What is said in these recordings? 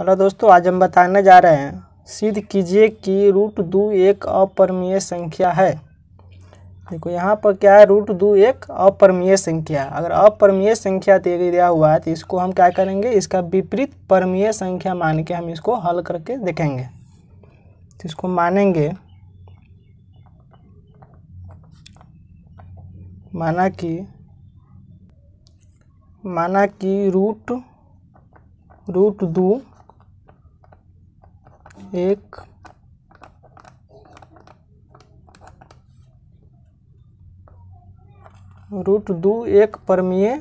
hello दोस्तों आज हम बताने जा रहे हैं सिद्ध कीजिए कि रूट दो एक अपरमीय संख्या है देखो यहाँ पर क्या है रूट दो एक अपरमीय संख्या अगर अपरमीय संख्या दे दिया हुआ है तो इसको हम क्या करेंगे इसका विपरीत परमीय संख्या मान के हम इसको हल करके देखेंगे तो इसको मानेंगे माना कि माना कि रूट रूट दो एक रूट दू एक परमीय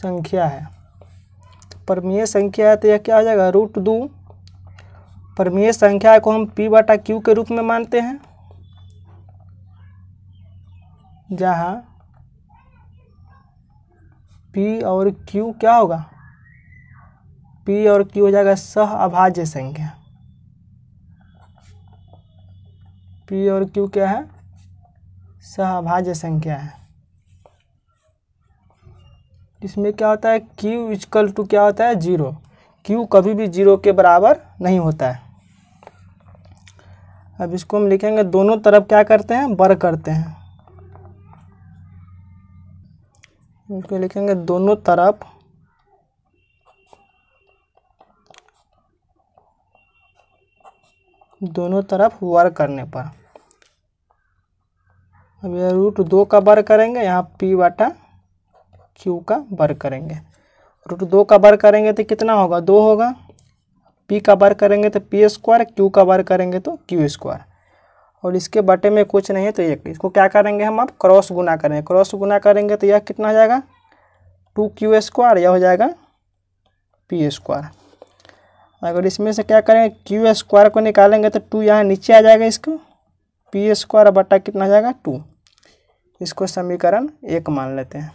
संख्या है परमीय संख्या है तो यह क्या हो जाएगा रूट दू परमीय संख्या को हम पी बटा क्यू के रूप में मानते हैं जहाँ पी और क्यू क्या होगा पी और क्यू हो जाएगा सह अभाज्य संख्या पी और क्यू क्या है अभाज्य संख्या है इसमें क्या होता है क्यू इजकल टू क्या होता है जीरो क्यू कभी भी जीरो के बराबर नहीं होता है अब इसको हम लिखेंगे दोनों तरफ क्या करते हैं बर करते हैं इसको लिखेंगे दोनों तरफ दोनों तरफ वर्क करने पर अब यह रूट दो का वर्ग करेंगे यहाँ पी वाटा क्यू का वर्ग करेंगे रूट दो का वर्ग करेंगे तो कितना होगा दो होगा पी का वर्ग करेंगे तो पी स्क्वायर क्यू का वर्ग करेंगे तो क्यू स्क्वायर और इसके बटे में कुछ नहीं है तो एक इसको क्या करेंगे हम आप क्रॉस गुना करेंगे क्रॉस गुना करेंगे तो यह कितना हो जाएगा टू क्यू स्क्वायर यह हो जाएगा पी स्क्वायर अगर इसमें से क्या करेंगे क्यू स्क्वायर को निकालेंगे तो टू यहाँ नीचे आ जाएगा इसको पी स्क्वायर बटा कितना आ जाएगा टू इसको समीकरण एक मान लेते हैं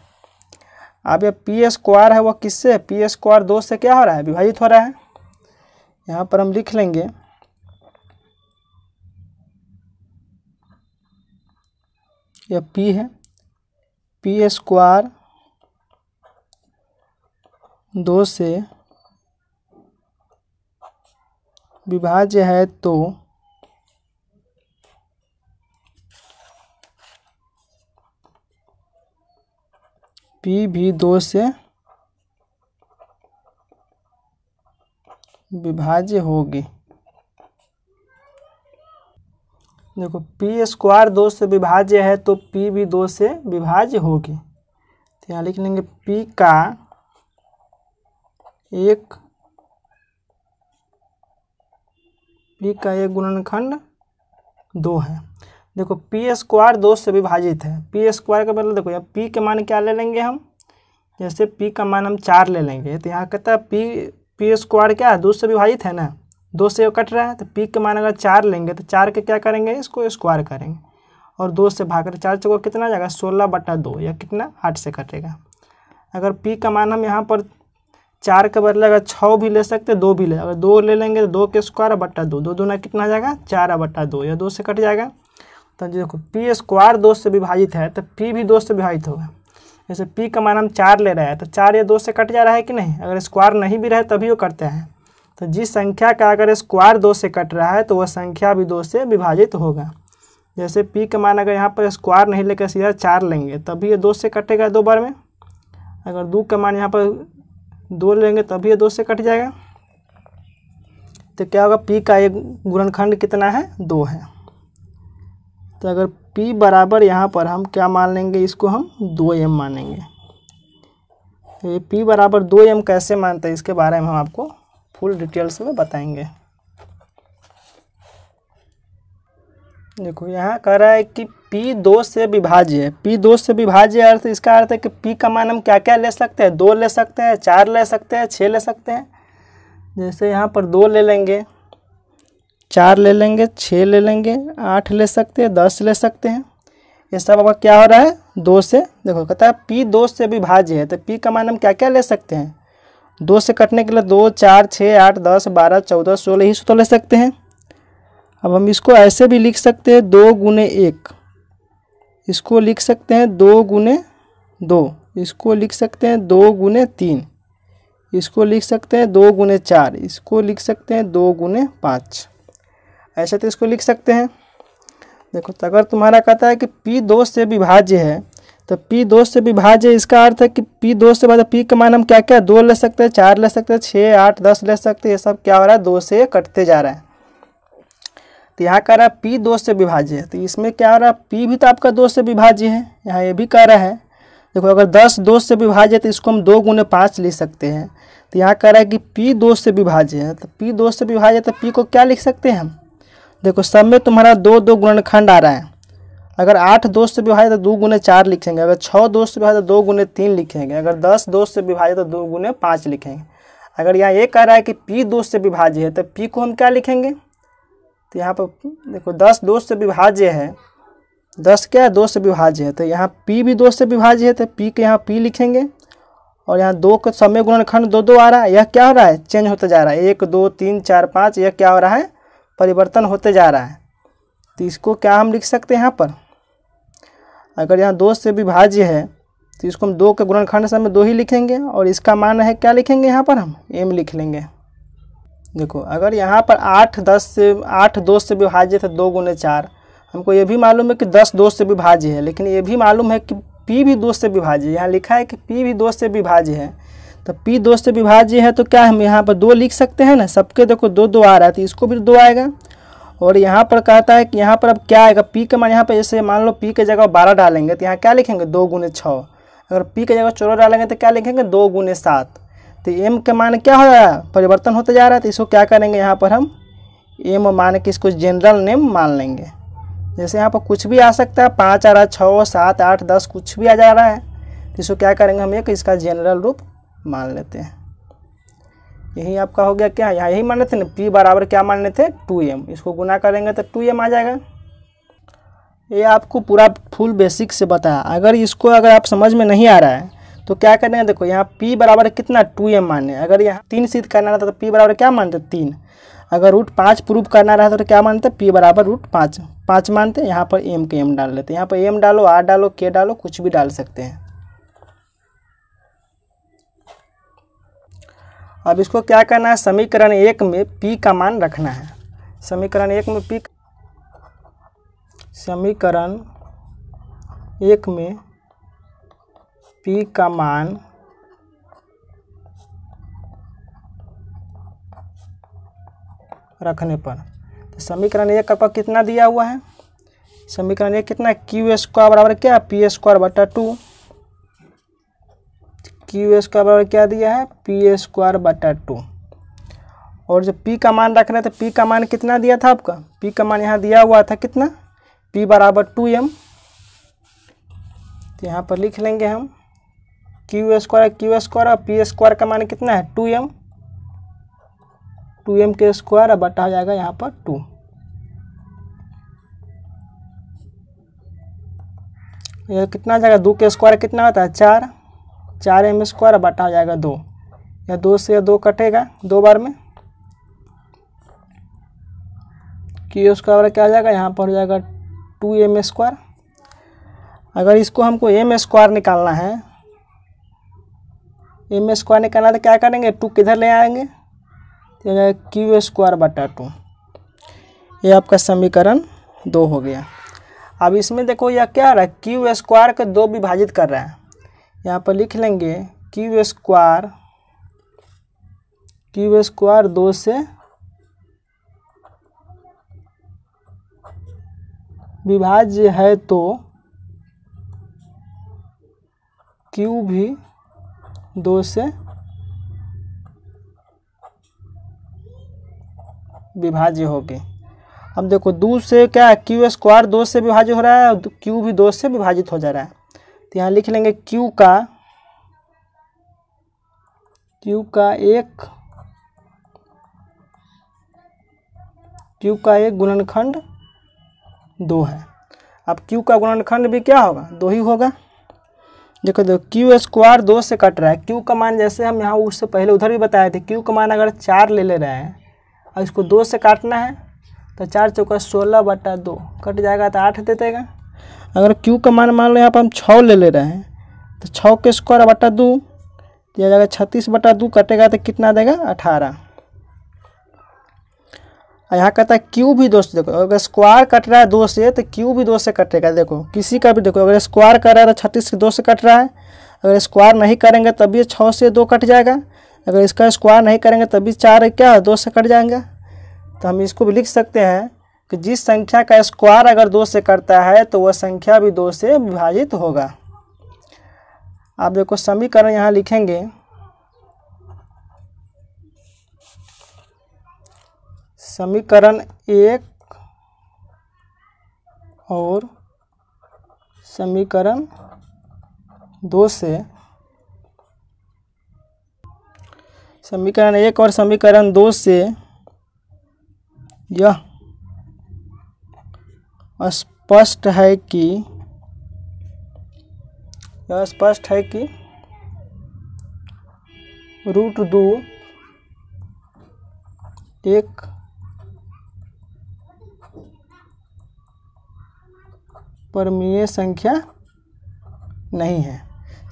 अब ये पी स्क्वायर है वो किससे पी स्क्वायर दो से क्या हो रहा है विभाजित हो रहा है यहाँ पर हम लिख लेंगे यह पी है पी स्क्वायर दो से विभाज्य है तो P भी दो से विभाज्य होगी देखो पी स्क्वायर दो से विभाज्य है तो पी भी दो से विभाज्य होगी तो यहाँ लिख लेंगे पी का एक पी का एक गुणनखंड दो है देखो पी स्क्वायर दो से विभाजित है पी स्क्वायर का मतलब देखो यहाँ पी के मान क्या ले लेंगे हम जैसे पी का मान हम चार ले लेंगे तो यहाँ कहता है पी पी स्क्वायर क्या है दो से विभाजित है ना दो से कट रहा है तो पी के मान अगर चार लेंगे तो चार के क्या करेंगे इसको स्क्वायर करेंगे और दो से भाग कर चार चौको कितना जाएगा सोलह बटा दो या कितना आठ से कटेगा अगर पी का मान हम यहाँ पर चार के बदले अगर छः भी ले सकते दो भी ले अगर दो ले लेंगे तो दो के स्क्वायर बट्टा दो दो दोना कितना आ जाएगा चार बट्टा दो या दो से कट जाएगा तो देखो पी स्क्वायर दो से विभाजित है तो पी भी दो से विभाजित होगा जैसे पी का मान हम चार ले रहे हैं तो चार या दो से कट जा रहा है कि नहीं अगर स्क्वायर नहीं भी रहे तभी वो कटते हैं तो जिस संख्या का अगर स्क्वायर दो से कट रहा है तो वह संख्या भी दो से विभाजित होगा जैसे पी का मान अगर यहाँ पर स्क्वायर नहीं लेकर सीधा चार लेंगे तभी ये दो से कटेगा दो बार में अगर दो का मान यहाँ पर दो लेंगे तभी ये दो से कट जाएगा तो क्या होगा पी का एक गुणनखंड कितना है दो है तो अगर पी बराबर यहाँ पर हम क्या मान लेंगे इसको हम दो एम मानेंगे तो ये पी बराबर दो एम कैसे मानते हैं इसके बारे में हम आपको फुल डिटेल्स में बताएंगे देखो यहाँ कह रहा है कि पी दो से विभाज्य पी दो से विभाज्य अर्थ इसका अर्थ है कि पी का मान हम क्या क्या ले सकते हैं दो ले सकते हैं चार ले सकते हैं छः ले सकते हैं जैसे यहाँ पर दो ले लेंगे चार ले लेंगे छः ले लेंगे आठ ले सकते हैं दस ले सकते हैं ये सब आपका क्या हो रहा है दो से देखो कहता है पी दो से विभाज्य है तो पी का मान हम क्या क्या ले सकते हैं दो से कटने के लिए दो चार छः आठ दस बारह चौदह सोलह ही तो ले सकते हैं अब हम इसको ऐसे भी लिख सकते हैं दो गुने एक इसको लिख सकते हैं दो गुने दो इसको लिख सकते हैं दो गुने तीन इसको लिख सकते हैं दो गुने चार इसको लिख सकते हैं दो गुने पाँच ऐसा तो इसको लिख सकते हैं देखो तो अगर तुम्हारा कहता है कि पी दो से विभाज्य है तो पी दो से विभाज्य इसका अर्थ है कि पी दो से मतलब पी के मान हम क्या क्या दो ले सकते हैं चार ले सकते हैं छः आठ दस ले सकते हैं ये सब क्या हो रहा है दो से कटते जा रहा है तो यहाँ कह रहा है पी दो से विभाज्य है तो इसमें क्या हो रहा है पी भी तो आपका दो से विभाज्य है यहाँ ये भी कह रहा है देखो अगर दस दो से विभाज्य है तो इसको हम दो गुने पाँच लिख सकते हैं तो यहाँ कह रहा है कि पी दो से विभाज्य है तो पी दो से विभाज्य है तो पी को क्या लिख सकते हैं हम देखो सब में तुम्हारा दो दो गुणनखंड आ रहा है अगर आठ दो से विभाज्य तो दो गुने चार लिखेंगे अगर छः दो से विभाज्य तो दो गुने तीन लिखेंगे अगर दस दो से विभाज्य तो दो गुने पाँच लिखेंगे अगर यहाँ ये कह रहा है कि पी दो से विभाज्य है तो पी को हम क्या लिखेंगे तो यहाँ पर देखो दस दो से विभाज्य है दस क्या है दो तो से विभाज्य है तो यहाँ पी भी दो से विभाज्य है तो पी के यहाँ पी लिखेंगे और यहाँ दो का समय गुणनखंड दो दो आ रहा है यह क्या हो रहा है चेंज होता जा रहा है एक दो तीन चार पाँच यह क्या हो रहा है परिवर्तन होते जा रहा है तो इसको क्या हम लिख सकते हैं यहाँ पर अगर यहाँ दो से विभाज्य है तो इसको हम दो के गुणनखंड समय दो ही लिखेंगे और इसका मान है क्या लिखेंगे यहाँ पर हम एम लिख लेंगे देखो अगर यहाँ पर आठ दस से आठ दो से विभाज्य था दो गुने चार हमको ये भी मालूम है कि दस दो से विभाज्य है लेकिन ये भी मालूम है कि पी भी दो से विभाज्य यहाँ लिखा है कि पी भी दो से विभाज्य है तो पी दो से विभाज्य है तो क्या हम यहाँ पर दो लिख सकते हैं ना सबके देखो दो दो आ रहा है तो इसको भी दो आएगा और यहाँ पर कहता है कि यहाँ पर अब क्या आएगा पी के मान यहाँ पर जैसे मान लो पी के जगह बारह डालेंगे तो यहाँ क्या लिखेंगे दो गुने छः अगर पी के जगह चौदह डालेंगे तो क्या लिखेंगे दो गुने सात तो एम का मान क्या हो रहा है परिवर्तन होते जा रहा है तो इसको क्या करेंगे यहाँ पर हम एम मान के इसको जनरल नेम मान लेंगे जैसे यहाँ पर कुछ भी आ सकता है पाँच आ रहा है छः सात आठ दस कुछ भी आ जा रहा है तो इसको क्या करेंगे हम एक इसका जनरल रूप मान लेते हैं यही आपका हो गया क्या यहाँ यही मान लेते ना पी बराबर क्या मान लेते टू एम इसको गुना करेंगे तो टू एम आ जाएगा ये आपको पूरा फुल बेसिक से बताया अगर इसको अगर आप समझ में नहीं आ रहा है तो क्या करना है देखो यहाँ पी बराबर कितना टू एम मानने अगर यहाँ तीन सीध करना रहता तो पी बराबर क्या मानते तीन अगर रूट पाँच प्रूफ करना रहता तो क्या मानते पी बराबर रूट पाँच पाँच मानते यहाँ पर एम के एम डाल लेते यहाँ पर एम डालो आर डालो के डालो कुछ भी डाल सकते हैं अब इसको क्या करना है समीकरण एक में p का मान रखना है समीकरण एक में p समीकरण एक में पी का मान रखने पर तो समीकरण एक का कितना दिया हुआ है समीकरण एक कितना क्यू स्क्वायर बराबर क्या पी स्क्वायर बटा टू क्यू स्क्वायर बराबर क्या दिया है पी स्क्वायर बटा टू और जब पी का मान रखना तो पी का मान कितना दिया था आपका पी का मान यहाँ दिया हुआ था कितना पी बराबर टू एम तो यहाँ पर लिख लेंगे हम क्यू स्क्वायर क्यू स्क्वायर और पी स्क्वायर का मान कितना है टू एम टू एम के स्क्वायर बटा हो जाएगा यहाँ पर टू यह कितना जाएगा दो के स्क्वायर कितना होता है चार चार एम स्क्वायर बटा हो जाएगा दो या दो से या दो कटेगा दो बार में क्यू स्क्वायर क्या आ जाएगा यहाँ पर हो जाएगा टू एम स्क्वायर अगर इसको हमको एम स्क्वायर निकालना है एम स्क्वायर निकालना तो क्या करेंगे टू किधर ले आएंगे तो क्यू स्क्वायर बटा टू ये आपका समीकरण दो हो गया अब इसमें देखो यह क्या आ रहा है क्यू स्क्वायर को दो विभाजित कर रहा है यहाँ पर लिख लेंगे क्यू स्क्वायर क्यू स्क्वायर दो से विभाज्य है तो क्यू भी दो से विभाज्य होगी अब देखो दो से क्या है क्यू स्क्वायर दो से विभाज्य हो रहा है और क्यू भी दो से विभाजित हो जा रहा है तो यहाँ लिख लेंगे क्यू का क्यू का एक क्यू का एक गुणनखंड दो है अब क्यू का गुणनखंड भी क्या होगा दो ही होगा देखो दो क्यू स्क्वायर दो से कट रहा है क्यू का मान जैसे हम यहाँ उससे पहले उधर भी बताए थे क्यू का मान अगर चार ले ले रहे हैं और इसको दो से काटना है तो चार चौका सोलह बटा दो कट जाएगा तो आठ दे देगा अगर क्यू का मान मान लो यहाँ पर हम छः ले ले रहे हैं तो छः के स्क्वायर बटा दो दिया जाएगा छत्तीस बटा दो कटेगा तो कितना देगा अठारह यहाँ कहता है क्यू भी दो से देखो अगर स्क्वायर कट रहा है दो से तो क्यू भी दो से कटेगा देखो किसी का भी देखो अगर स्क्वायर कर रहा है तो छत्तीस दो से कट रहा है अगर स्क्वायर नहीं करेंगे तभी छः से दो कट जाएगा अगर इसका स्क्वायर नहीं करेंगे तभी चार क्या दो से कट जाएंगे तो हम इसको भी लिख सकते हैं कि जिस संख्या का स्क्वायर अगर दो से कटता है तो वह संख्या भी दो से विभाजित होगा आप देखो समीकरण यहाँ लिखेंगे समीकरण एक और समीकरण दो से समीकरण एक और समीकरण दो से यह स्पष्ट है कि यह स्पष्ट है कि रूट दो एक परमीय संख्या नहीं है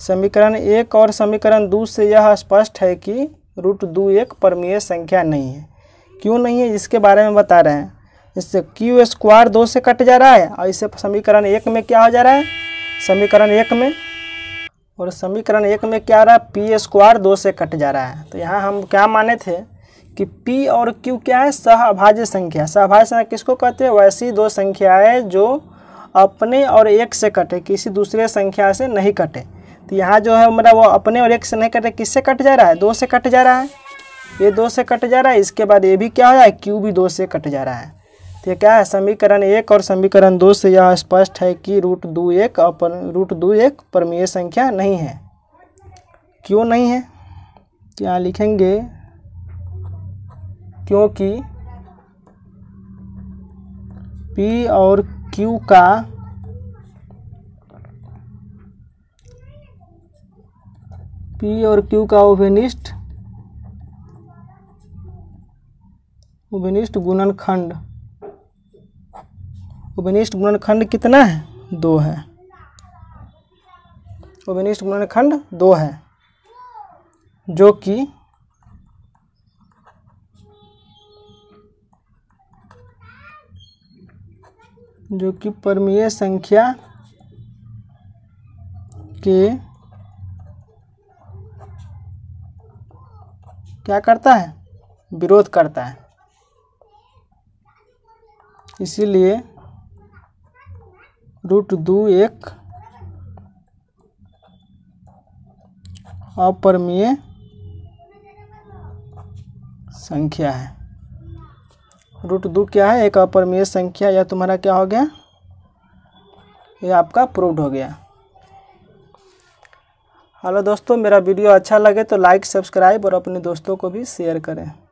समीकरण एक और समीकरण दो से यह स्पष्ट है कि रूट दो एक परमीय संख्या नहीं है क्यों नहीं है इसके बारे में बता रहे हैं इससे क्यू स्क्वायर दो से कट जा रहा है और इससे समीकरण एक में क्या हो जा रहा है समीकरण एक में और समीकरण एक में क्या आ रहा है पी स्क्वायर दो से कट जा रहा है तो यहाँ हम क्या माने थे कि p और q क्या है सह अभाज्य संख्या अभाज्य संख्या किसको कहते हैं वैसी दो संख्याएं जो अपने और एक से कटे किसी दूसरे संख्या से नहीं कटे तो यहाँ जो है मेरा वो अपने और एक से नहीं कटे किससे कट जा रहा है दो से कट जा रहा है ये दो से कट जा रहा है इसके बाद ये भी क्या हो रहा है क्यू भी दो से कट जा रहा है तो ये क्या है समीकरण एक और समीकरण दो से यह स्पष्ट है कि रूट दो एक अपन रूट दो एक परमीय संख्या नहीं है क्यों नहीं है तो यहाँ लिखेंगे क्योंकि पी और क्यू का पी और क्यू का ओवेनिस्ट उबनिष्ठ गुणनखंड उबनिष्ठ गुणनखंड कितना है दो है उबनिष्ठ गुणनखंड दो है जो कि जो कि परमीय संख्या के क्या करता है विरोध करता है इसीलिए रूट दो एक अपरमीय संख्या है रूट दो क्या है एक अपरमेय संख्या या तुम्हारा क्या हो गया यह आपका प्रूव्ड हो गया हेलो दोस्तों मेरा वीडियो अच्छा लगे तो लाइक सब्सक्राइब और अपने दोस्तों को भी शेयर करें